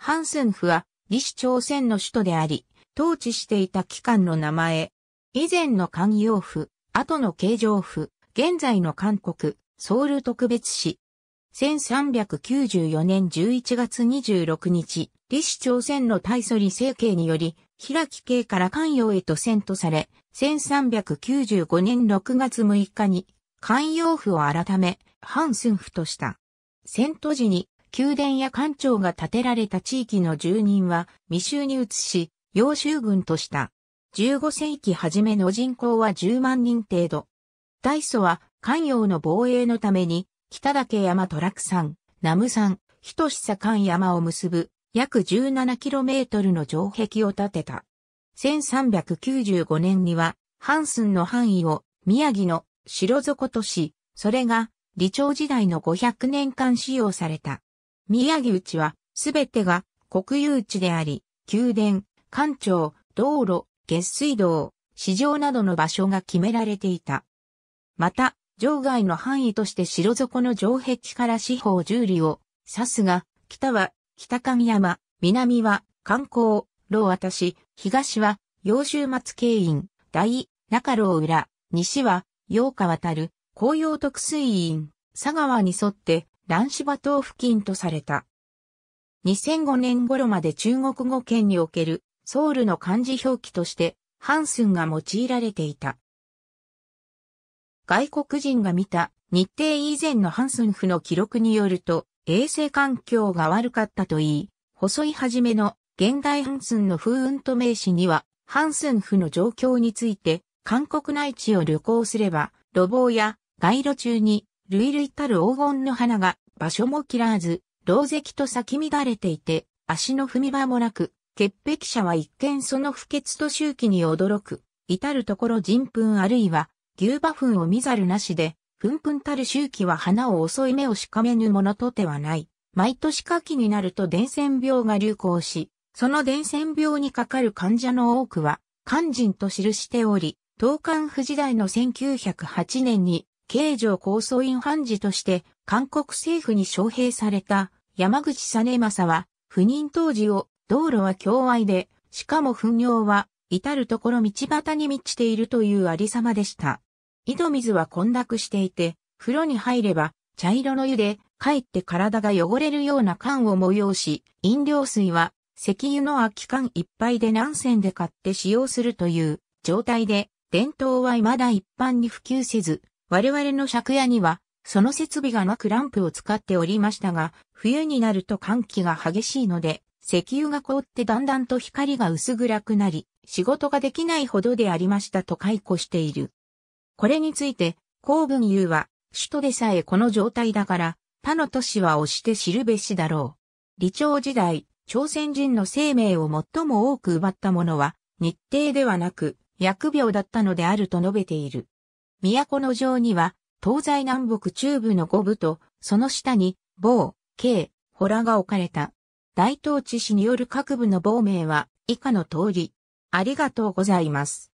ハンスンフは、李氏朝鮮の首都であり、統治していた機関の名前。以前の関陽府、後の京城府、現在の韓国、ソウル特別市。1394年11月26日、李氏朝鮮の大祖李政慶により、平木系から関陽へと遷都され、1395年6月6日に、関陽府を改め、ハンスンフとした。遷都時に、宮殿や官庁が建てられた地域の住人は未州に移し、洋州軍とした。15世紀初めの人口は10万人程度。大祖は関陽の防衛のために、北岳山トラク山、南無山、人志左関山を結ぶ約 17km の城壁を建てた。1395年には、ハンスンの範囲を宮城の城底とし、それが、李朝時代の500年間使用された。宮城内は、すべてが国有地であり、宮殿、官庁、道路、下水道、市場などの場所が決められていた。また、場外の範囲として城底の城壁から四方十里を指すが、北は北上山、南は観光、老渡し、東は洋州松経院、大、中老浦、西は洋川渡る、紅葉特水院、佐川に沿って乱芝島付近とされた。2005年頃まで中国語圏におけるソウルの漢字表記としてハンスンが用いられていた。外国人が見た日程以前のハンスン府の記録によると衛生環境が悪かったといい、細いはじめの現代ハンスンの風雲と名詞にはハンスン府の状況について韓国内地を旅行すれば、路傍や街路中にルイたる黄金の花が、場所も切らず、老石と咲き乱れていて、足の踏み場もなく、潔癖者は一見その不潔と周期に驚く、至るところ人糞あるいは、牛馬糞を見ざるなしで、ふんたる周期は花を襲い目をしかめぬものとてはない。毎年夏季になると伝染病が流行し、その伝染病にかかる患者の多くは、肝人と記しており、東漢富時代の1908年に慶城構想員判事として韓国政府に招聘された山口実政は赴任当時を道路は境外で、しかも糞尿は至るところ道端に満ちているというありさまでした。井戸水は混濁していて、風呂に入れば茶色の湯でかえって体が汚れるような缶を催し、飲料水は石油の空き缶いっぱいで何銭で買って使用するという状態で、伝統は未だ一般に普及せず、我々の借家には、その設備がなくランプを使っておりましたが、冬になると寒気が激しいので、石油が凍ってだんだんと光が薄暗くなり、仕事ができないほどでありましたと解雇している。これについて、公文優は、首都でさえこの状態だから、他の都市は押して知るべしだろう。李朝時代、朝鮮人の生命を最も多く奪ったものは、日程ではなく、薬病だったのであると述べている。都の城には、東西南北中部の五部と、その下に、某、ホ洞が置かれた。大東地市による各部の亡命は、以下の通り。ありがとうございます。